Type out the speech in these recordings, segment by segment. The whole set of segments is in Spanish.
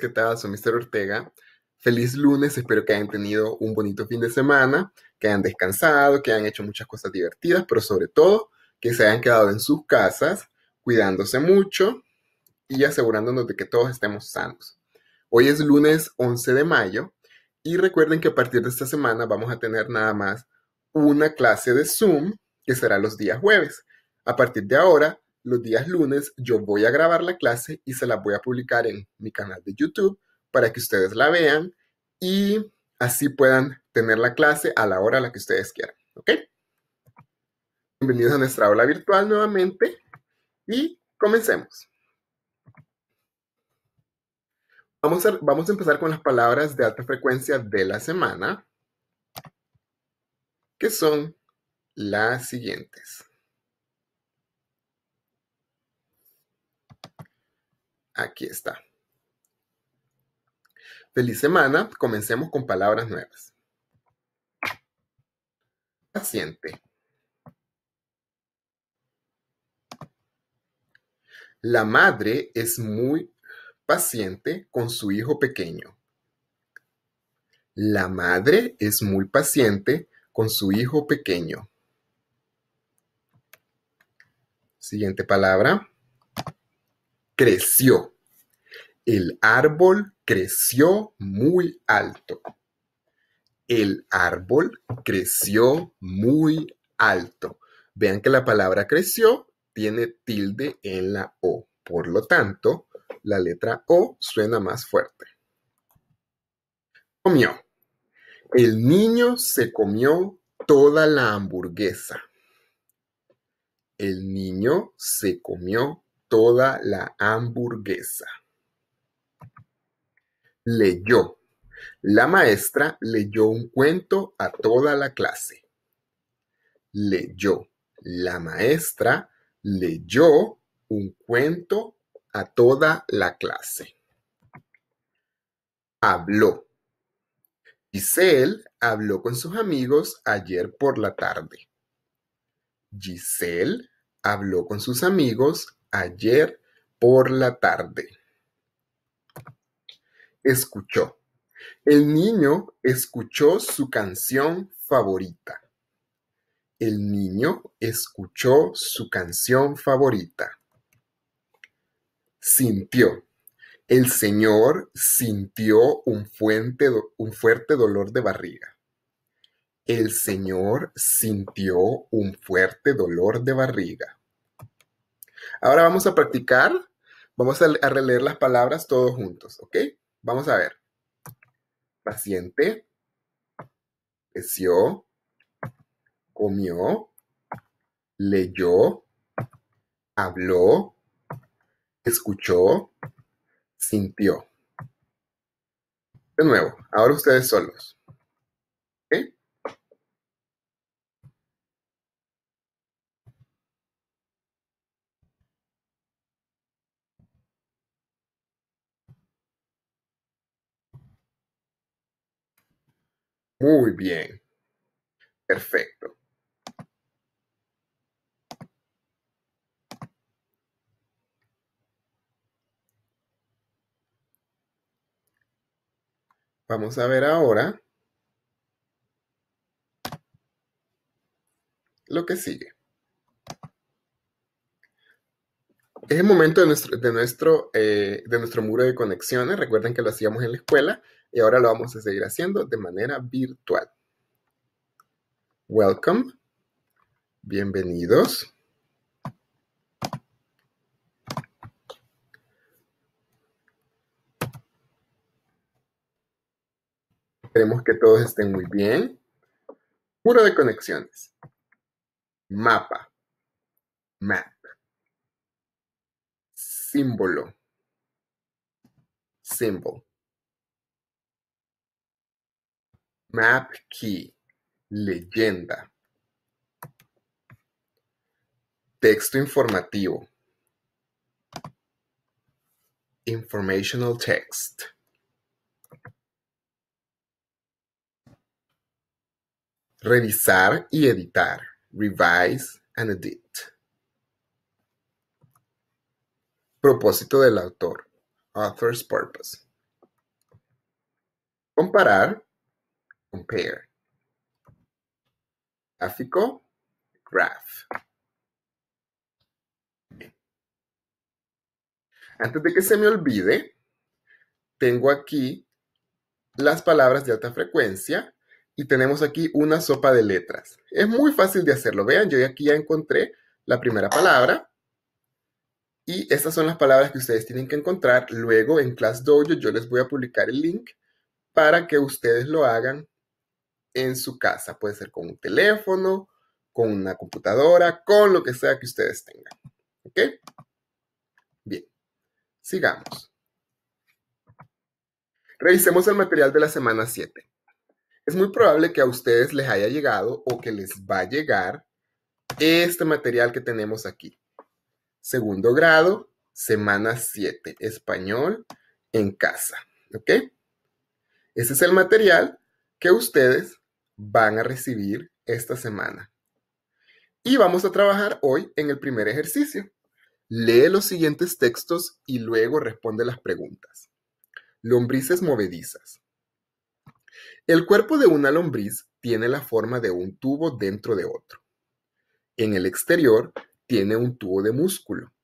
¿qué tal? Soy Mr. Ortega. Feliz lunes, espero que hayan tenido un bonito fin de semana, que hayan descansado, que hayan hecho muchas cosas divertidas, pero sobre todo que se hayan quedado en sus casas, cuidándose mucho y asegurándonos de que todos estemos sanos. Hoy es lunes 11 de mayo y recuerden que a partir de esta semana vamos a tener nada más una clase de Zoom que será los días jueves. A partir de ahora los días lunes yo voy a grabar la clase y se la voy a publicar en mi canal de YouTube para que ustedes la vean y así puedan tener la clase a la hora a la que ustedes quieran. Bienvenidos a nuestra aula virtual nuevamente y comencemos. Vamos a, vamos a empezar con las palabras de alta frecuencia de la semana, que son las siguientes. Aquí está. Feliz semana. Comencemos con palabras nuevas. Paciente. La madre es muy paciente con su hijo pequeño. La madre es muy paciente con su hijo pequeño. Siguiente palabra. Creció. El árbol creció muy alto. El árbol creció muy alto. Vean que la palabra creció tiene tilde en la O. Por lo tanto, la letra O suena más fuerte. Comió. El niño se comió toda la hamburguesa. El niño se comió toda la hamburguesa. Leyó: La maestra leyó un cuento a toda la clase. Leyó: La maestra leyó un cuento a toda la clase. Habló. Giselle habló con sus amigos ayer por la tarde. Giselle habló con sus amigos ayer por la tarde escuchó. El niño escuchó su canción favorita. El niño escuchó su canción favorita. Sintió. El señor sintió un, fuente, un fuerte dolor de barriga. El señor sintió un fuerte dolor de barriga. Ahora vamos a practicar. Vamos a, releer las palabras todos juntos, ¿ok? Vamos a ver. Paciente. Peció. Comió. Leyó. Habló. Escuchó. Sintió. De nuevo, ahora ustedes solos. Muy bien. Perfecto. Vamos a ver ahora lo que sigue. Es el momento de nuestro, eh, de, nuestro, muro de conexiones. Recuerden que lo hacíamos en la escuela y ahora lo vamos a seguir haciendo de manera virtual. Welcome. Bienvenidos. Esperemos que todos estén muy bien. Muro de conexiones. Mapa. Map símbolo symbol map key leyenda texto informativo informational text revisar y editar revise and edit Propósito del autor. Author's purpose. Comparar. Compare. Gráfico. Graph. Antes de que se me olvide, tengo aquí las palabras de alta frecuencia y tenemos aquí una sopa de letras. Es muy fácil de hacerlo. Vean, yo aquí ya encontré la primera palabra y estas son las palabras que ustedes tienen que encontrar. Luego en Class Dojo yo les voy a publicar el link para que ustedes lo hagan en su casa. Puede ser con un teléfono, con una computadora, con lo que sea que ustedes tengan. ¿Ok? Bien, sigamos. Revisemos el material de la semana 7. Es muy probable que a ustedes les haya llegado o que les va a llegar este material que tenemos aquí segundo grado, semana 7, español en casa. ¿Ok? Ese es el material que ustedes van a recibir esta semana. Y vamos a trabajar hoy en el primer ejercicio. Lee los siguientes textos y luego responde las preguntas. Lombrices movedizas. El cuerpo de una lombriz tiene la forma de un tubo dentro de otro. En el exterior tiene un tubo de músculo.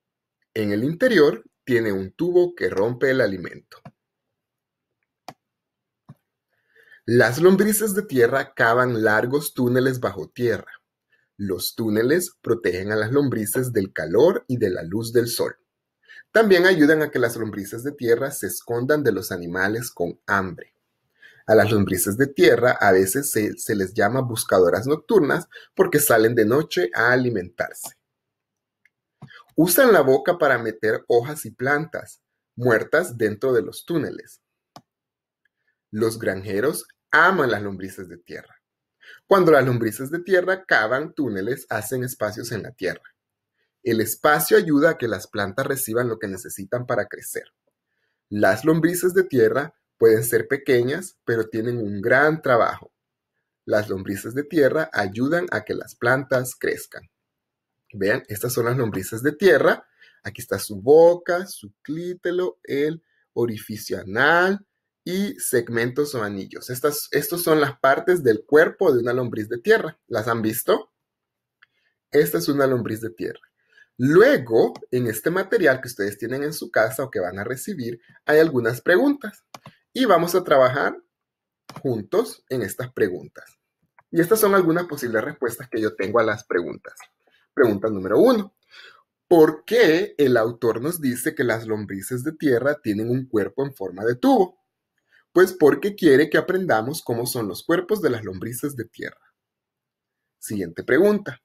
En el interior tiene un tubo que rompe el alimento. Las lombrices de tierra cavan largos túneles bajo tierra. Los túneles protegen a las lombrices del calor y de la luz del sol. También ayudan a que las lombrices de tierra se escondan de los animales con hambre. A las lombrices de tierra a veces se, les llama buscadoras nocturnas porque salen de noche a alimentarse. Usan la boca para meter hojas y plantas muertas dentro de los túneles. Los granjeros aman las lombrices de tierra. Cuando las lombrices de tierra cavan túneles, hacen espacios en la tierra. El espacio ayuda a que las plantas reciban lo que necesitan para crecer. Las lombrices de tierra pueden ser pequeñas, pero tienen un gran trabajo. Las lombrices de tierra ayudan a que las plantas crezcan. Vean, estas son las lombrices de tierra. Aquí está su boca, su clítelo, el orificio anal y segmentos o anillos. Estas son las partes del cuerpo de una lombriz de tierra. ¿Las han visto? Esta es una lombriz de tierra. Luego, en este material que ustedes tienen en su casa o que van a recibir, hay algunas preguntas. Y vamos a trabajar juntos en estas preguntas. Y estas son algunas posibles respuestas que yo tengo a las preguntas. Pregunta número uno. ¿Por qué el autor nos dice que las lombrices de tierra tienen un cuerpo en forma de tubo? Pues porque quiere que aprendamos cómo son los cuerpos de las lombrices de tierra. Siguiente pregunta.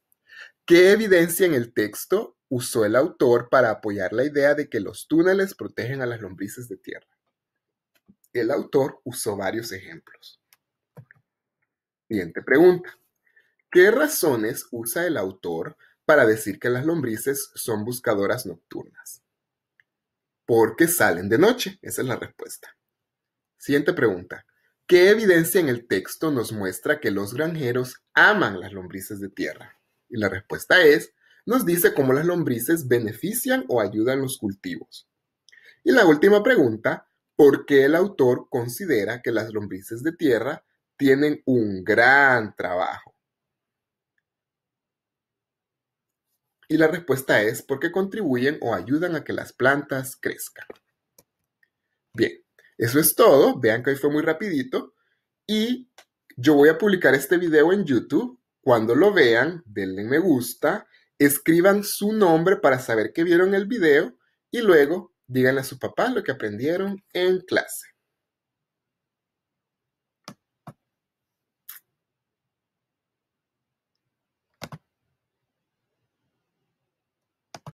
¿Qué evidencia en el texto usó el autor para apoyar la idea de que los túneles protegen a las lombrices de tierra? El autor usó varios ejemplos. Siguiente pregunta. ¿Qué razones usa el autor para decir que las lombrices son buscadoras nocturnas. Porque salen de noche, esa es la respuesta. Siguiente pregunta. ¿Qué evidencia en el texto nos muestra que los granjeros aman las lombrices de tierra? Y la respuesta es, nos dice cómo las lombrices benefician o ayudan los cultivos. Y la última pregunta, ¿por qué el autor considera que las lombrices de tierra tienen un gran trabajo? Y la respuesta es porque contribuyen o ayudan a que las plantas crezcan. Bien, eso es todo. Vean que hoy fue muy rapidito. Y yo voy a publicar este video en YouTube. Cuando lo vean, denle me gusta, escriban su nombre para saber que vieron el video y luego díganle a su papá lo que aprendieron en clase.